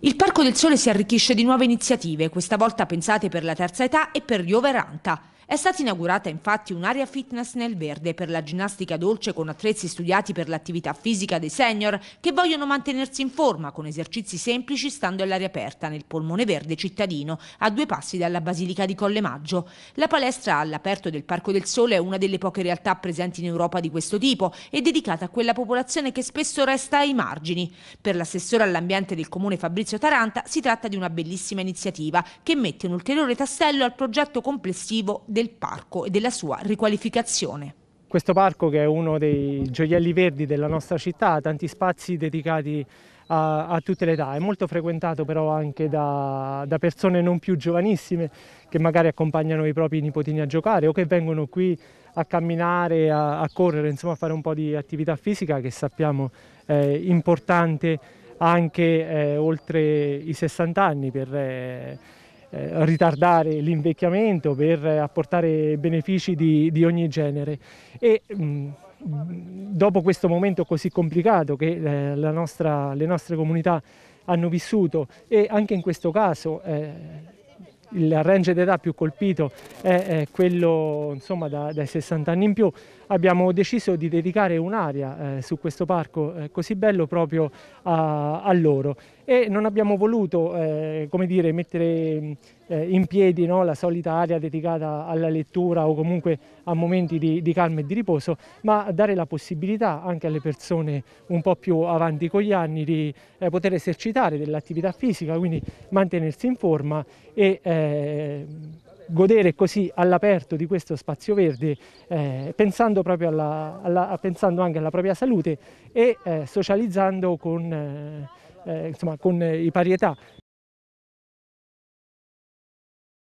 Il Parco del Sole si arricchisce di nuove iniziative, questa volta pensate per la terza età e per gli over 80. È stata inaugurata infatti un'area fitness nel verde per la ginnastica dolce con attrezzi studiati per l'attività fisica dei senior che vogliono mantenersi in forma con esercizi semplici stando all'aria aperta nel polmone verde cittadino a due passi dalla Basilica di Collemaggio. La palestra all'aperto del Parco del Sole è una delle poche realtà presenti in Europa di questo tipo e dedicata a quella popolazione che spesso resta ai margini. Per l'assessore all'ambiente del comune Fabrizio Taranta si tratta di una bellissima iniziativa che mette un ulteriore tassello al progetto complessivo del del parco e della sua riqualificazione. Questo parco che è uno dei gioielli verdi della nostra città ha tanti spazi dedicati a, a, tutte le età, è molto frequentato però anche da, da, persone non più giovanissime che magari accompagnano i propri nipotini a giocare o che vengono qui a camminare, a, a correre, insomma a fare un po' di attività fisica che sappiamo è importante anche eh, oltre i 60 anni per... Eh, eh, ritardare l'invecchiamento, per apportare benefici di, di ogni genere. E, mh, mm, dopo questo momento così complicato che eh, nostra, le nostre comunità hanno vissuto e anche in questo caso eh, il range d'età più colpito è, è quello insomma, da, dai 60 anni in più, abbiamo deciso di dedicare un'area eh, su questo parco eh, così bello proprio a, a, loro e non abbiamo voluto eh, come dire, mettere eh, in piedi no, la solita area dedicata alla lettura o comunque a momenti di, di, calma e di riposo, ma dare la possibilità anche alle persone un po' più avanti con gli anni di eh, poter esercitare dell'attività fisica, quindi mantenersi in forma e eh, godere così all'aperto di questo spazio verde, eh, pensando, alla, alla, pensando, anche alla propria salute e eh, socializzando con, eh, eh insomma, con i pari età.